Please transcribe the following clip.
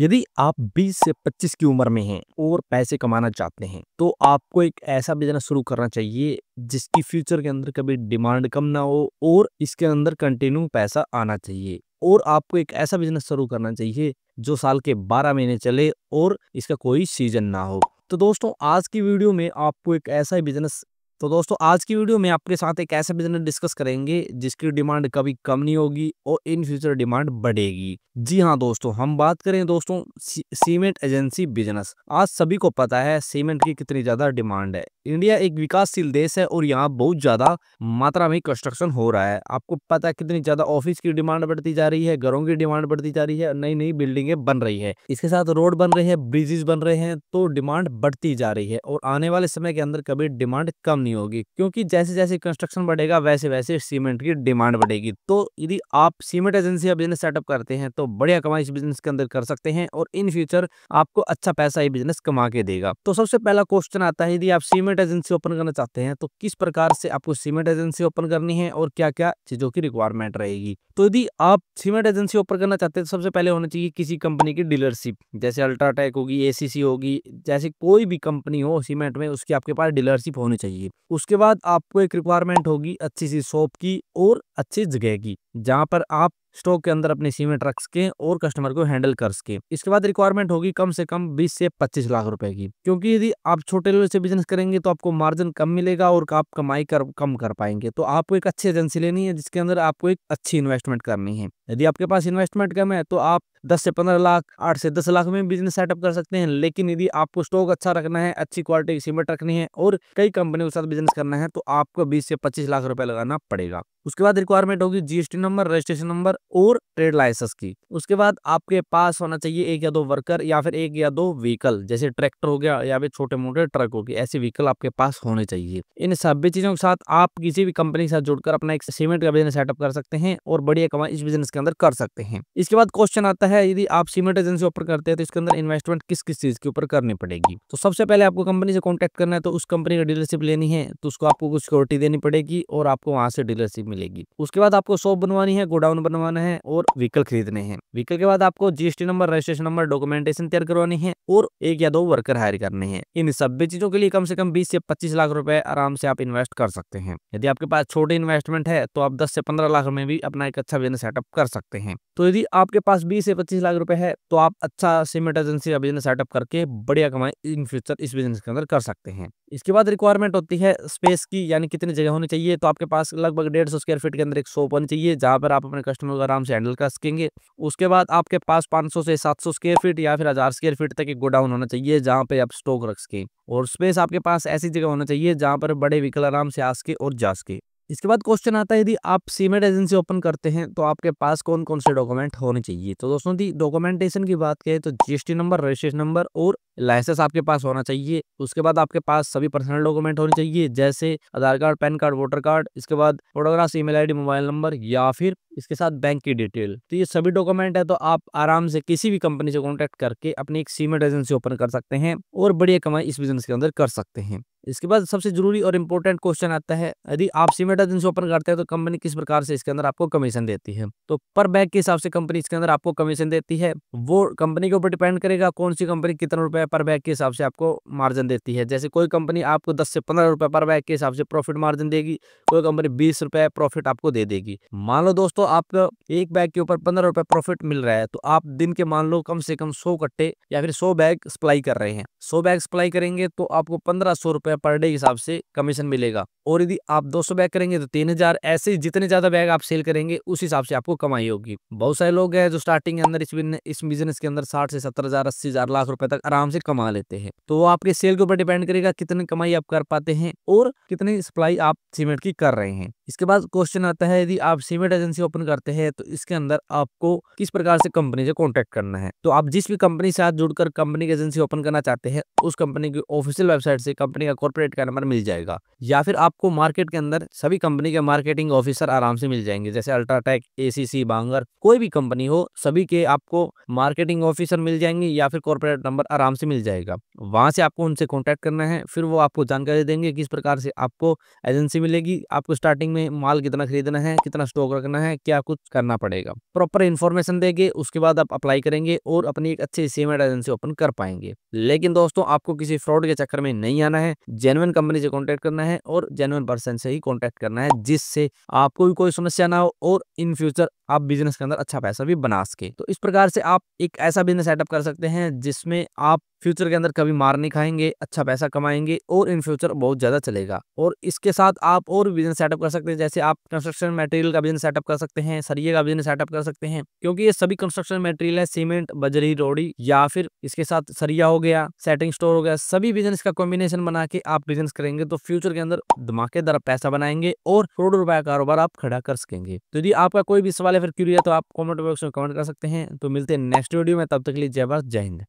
यदि आप 20 से 25 की उम्र में हैं और पैसे कमाना चाहते हैं तो आपको एक ऐसा बिजनेस शुरू करना चाहिए जिसकी फ्यूचर के अंदर कभी डिमांड कम ना हो और इसके अंदर कंटिन्यू पैसा आना चाहिए और आपको एक ऐसा बिजनेस शुरू करना चाहिए जो साल के 12 महीने चले और इसका कोई सीजन ना हो तो दोस्तों आज की वीडियो में आपको एक ऐसा बिजनेस तो दोस्तों आज की वीडियो में आपके साथ एक ऐसा बिजनेस डिस्कस करेंगे जिसकी डिमांड कभी कम नहीं होगी और इन फ्यूचर डिमांड बढ़ेगी जी हाँ दोस्तों हम बात करें दोस्तों सीमेंट एजेंसी बिजनेस आज सभी को पता है सीमेंट की कितनी ज्यादा डिमांड है इंडिया एक विकासशील देश है और यहाँ बहुत ज़्यादा मात्रा में कंस्ट्रक्शन हो रहा है आपको पता है कितनी ज़्यादा ऑफिस की डिमांड बढ़ती जा रही है घरों की डिमांड बढ़ती जा रही है नई नई बिल्डिंगें बन रही है इसके साथ रोड बन रहे हैं ब्रिजेस बन रहे हैं तो डिमांड बढ़ती जा रही है और आने वाले समय के अंदर कभी डिमांड कम नहीं होगी क्योंकि जैसे जैसे कंस्ट्रक्शन बढ़ेगा वैसे वैसे सीमेंट की डिमांड बढ़ेगी तो यदि आप सीमेंट एजेंसी का बिजनेस सेटअप करते हैं तो बढ़िया कमाई इस बिजनेस के अंदर कर सकते हैं और इन फ्यूचर आपको अच्छा पैसा ये बिजनेस कमा के देगा तो सबसे पहला क्वेश्चन आता है यदि आप सीमेंट सीमेंट एजेंसी ओपन करना चाहते हैं तो किस प्रकार से आपको सीमेंट एजेंसी ओपन करनी है और क्या क्या चीज़ों की रिक्वायरमेंट रहेगी तो यदि आप सीमेंट एजेंसी ओपन करना चाहते हैं तो सबसे पहले होना चाहिए किसी कंपनी की डीलरशिप जैसे अल्ट्राटेक होगी एसीसी होगी जैसे कोई भी कंपनी हो सीमेंट में उसकी आपके पास डीलरशिप होनी चाहिए उसके बाद आपको एक रिक्वायरमेंट होगी अच्छी सी शॉप की और अच्छी जगह की जहाँ पर आप स्टॉक के अंदर अपने सीमेंट रख सके और कस्टमर को हैंडल कर सके इसके बाद रिक्वायरमेंट होगी कम से कम बीस से पच्चीस लाख रुपए की क्योंकि यदि आप छोटे लेवल से बिजनेस करेंगे तो आपको मार्जिन कम मिलेगा और आप कमाई कर कम कर पाएंगे तो आपको एक अच्छी एजेंसी लेनी है जिसके अंदर आपको एक अच्छी इन्वेस्टमेंट करनी है यदि आपके पास इन्वेस्टमेंट कम है तो आप 10 से 15 लाख 8 से 10 लाख में बिजनेस सेटअप कर सकते हैं लेकिन यदि आपको स्टॉक अच्छा रखना है अच्छी क्वालिटी की सीमेंट रखनी है और कई कंपनियों के साथ बिजनेस करना है तो आपको 20 से 25 लाख रुपए लगाना पड़ेगा उसके बाद रिक्वायरमेंट होगी जीएसटी नंबर रजिस्ट्रेशन नंबर और ट्रेड लाइसेंस की उसके बाद आपके पास होना चाहिए एक या दो वर्कर या फिर एक या दो व्हीकल जैसे ट्रैक्टर हो गया या फिर छोटे मोटे ट्रक हो गए ऐसे व्हीकल आपके पास होने चाहिए इन सभी चीजों के साथ आप किसी भी कंपनी के साथ जुड़कर अपना एक सीमेंट का बिजनेस सेटअप कर सकते हैं और बढ़िया कमाई इस बिजनेस इसके अंदर कर सकते हैं इसके बाद क्वेश्चन आता है यदि आप सीमेंट एजेंसी ऊपर करते हैं तो इसके अंदर इन्वेस्टमेंट किस किस चीज के ऊपर करनी पड़ेगी तो सबसे पहले आपको कंपनी से कॉन्टेक्ट करना है तो उस कंपनी का डीलरशिप लेनी है तो उसको आपको सिक्योरिटी देनी पड़ेगी और आपको वहां से डीलरशिप मिलेगी उसके बाद आपको शॉप बनवानी है गोडाउन बनवाना है और व्हीकल खरीदने हैं व्हीकल के बाद आपको GST number registration number documentation तैयार करवानी है और एक या दो वर्कर हायर करने हैं इन सभी चीजों के लिए कम से कम 20 से 25 लाख रुपए आराम से आप इन्वेस्ट कर सकते हैं यदि आपके पास छोटे इन्वेस्टमेंट है तो आप 10 से 15 लाख में भी अपना एक अच्छा बिजनेस सेटअप कर सकते हैं तो यदि आपके पास 20 से 25 लाख रुपए है तो आप अच्छा सीमेंट एजेंसी का बिजनेस सेटअप करके बढ़िया कमाई इन फ्यूचर इस बिजनेस के अंदर कर सकते हैं इसके बाद रिक्वायरमेंट होती है स्पेस की यानी कितनी जगह होनी चाहिए तो आपके पास लगभग डेढ़ सौ स्क्वायर फीट के अंदर एक शॉप होनी चाहिए जहाँ पर आप अपने कस्टमर को आराम से हैंडल कर सकेंगे उसके बाद आपके पास 500 से 700 स्क्वायर फीट या फिर हज़ार स्क्वायर फीट तक एक गोडाउन होना चाहिए जहाँ पे आप स्टॉक रख सकें और स्पेस आपके पास ऐसी जगह होना चाहिए जहाँ पर बड़े व्हीकल आराम से आ सके और जा सके इसके बाद क्वेश्चन आता है यदि आप सीमेंट एजेंसी ओपन करते हैं तो आपके पास कौन कौन से डॉक्यूमेंट होने चाहिए तो दोस्तों यदि डॉक्यूमेंटेशन की बात करें तो जीएसटी नंबर रजिस्ट्रेशन नंबर और लाइसेंस आपके पास होना चाहिए उसके बाद आपके पास सभी पर्सनल डॉक्यूमेंट होने चाहिए जैसे Aadhaar card PAN card voter card इसके बाद photograph email ID mobile number या फिर इसके साथ बैंक की डिटेल तो ये सभी डॉक्यूमेंट है तो आप आराम से किसी भी कंपनी से कॉन्टेक्ट करके अपनी एक सीमेंट एजेंसी ओपन कर सकते हैं और बढ़िया कमाई इस बिजनेस के अंदर कर सकते हैं इसके बाद सबसे जरूरी और इम्पोर्टेंट क्वेश्चन आता है यदि आप सीमेंट एजेंसी ओपन करते हैं तो कंपनी किस प्रकार से इसके अंदर आपको कमीशन देती है तो पर बैग के हिसाब से कंपनी इसके अंदर आपको कमीशन देती है वो कंपनी के ऊपर डिपेंड करेगा कौन सी कंपनी कितना रुपए पर बैग के हिसाब से आपको मार्जिन देती है जैसे कोई कंपनी आपको दस से पंद्रह रुपए पर बैग के हिसाब से प्रॉफिट मार्जिन देगी कोई कंपनी बीस रुपए प्रॉफिट आपको दे देगी मान लो दोस्तों आपको एक बैग के ऊपर पंद्रह रुपए प्रॉफिट मिल रहा है तो आप दिन के मान लो कम से कम सौ कट्टे या फिर सौ बैग सप्लाई कर रहे हैं सौ बैग सप्लाई करेंगे तो आपको पंद्रह सौ रुपए पर डे के हिसाब से कमीशन मिलेगा और यदि आप 200 बैग करेंगे तो 3000 ऐसे जितने ज़्यादा बैग आप सेल करेंगे उस हिसाब से आपको कमाई होगी बहुत सारे लोग हैं जो स्टार्टिंग के अंदर इस इस बिजनेस के अंदर साठ से सत्तर हजार अस्सी हजार लाख रुपए तक आराम से कमा लेते हैं तो वो आपके सेल के ऊपर डिपेंड करेगा कितनी कमाई आप कर पाते हैं और कितनी सप्लाई आप सीमेंट की कर रहे हैं इसके बाद क्वेश्चन आता है यदि आप सीमेंट एजेंसी ओपन करते हैं तो इसके अंदर आपको किस प्रकार से कंपनी से कॉन्टेक्ट करना है तो आप जिस भी कंपनी से साथ जुड़कर कंपनी की एजेंसी ओपन करना चाहते हैं उस कंपनी की ऑफिशियल वेबसाइट से कंपनी का कॉर्पोरेट का नंबर मिल जाएगा या फिर आपको मार्केट के अंदर सभी कंपनी के मार्केटिंग ऑफिसर आराम से मिल जाएंगे जैसे अल्ट्राटेक एसीसी बांगर कोई भी कंपनी हो सभी के आपको मार्केटिंग ऑफिसर मिल जाएंगे या फिर कॉर्पोरेट नंबर आराम से मिल जाएगा वहां से आपको उनसे कॉन्टेक्ट करना है फिर वो आपको जानकारी देंगे किस प्रकार से आपको एजेंसी मिलेगी आपको स्टार्टिंग में माल कितना खरीदना है कितना स्टॉक रखना है क्या कुछ करना पड़ेगा प्रॉपर इन्फॉर्मेशन देंगे उसके बाद आप अप्लाई करेंगे और अपनी एक अच्छी सीमेंट एजेंसी ओपन कर पाएंगे लेकिन दोस्तों आपको किसी फ्रॉड के चक्कर में नहीं आना है जेनुअन कंपनी से कॉन्टेक्ट करना है और जेनुअन पर्सन से ही कॉन्टेक्ट करना है जिससे आपको भी कोई समस्या ना हो और इन फ्यूचर आप बिजनेस के अंदर अच्छा पैसा भी बना सके तो इस प्रकार से आप एक ऐसा बिजनेस सेटअप कर सकते हैं जिसमें आप फ्यूचर के अंदर कभी मार नहीं खाएंगे अच्छा पैसा कमाएंगे और इन फ्यूचर बहुत ज़्यादा चलेगा और इसके साथ आप और बिजनेस सेटअप कर सकते हैं जैसे आप कंस्ट्रक्शन मटेरियल का बिजनेस सेटअप कर सकते हैं सरिये का बिजनेस सेटअप कर सकते हैं क्योंकि ये सभी कंस्ट्रक्शन मटेरियल है सीमेंट बजरी रोड़ी या फिर इसके साथ सरिया हो गया सेटिंग स्टोर हो गया सभी बिजनेस का कॉम्बिनेशन बना के आप बिजनेस करेंगे तो फ्यूचर के अंदर धमाकेदार पैसा बनाएंगे और करोड़ों रुपए का कारोबार आप खड़ा कर सकेंगे तो यदि आपका कोई भी सवाल सवाल या फिर क्यूरिया तो आप कमेंट बॉक्स में कमेंट कर सकते हैं तो मिलते हैं नेक्स्ट वीडियो में तब तक के लिए जय भारत जय हिंद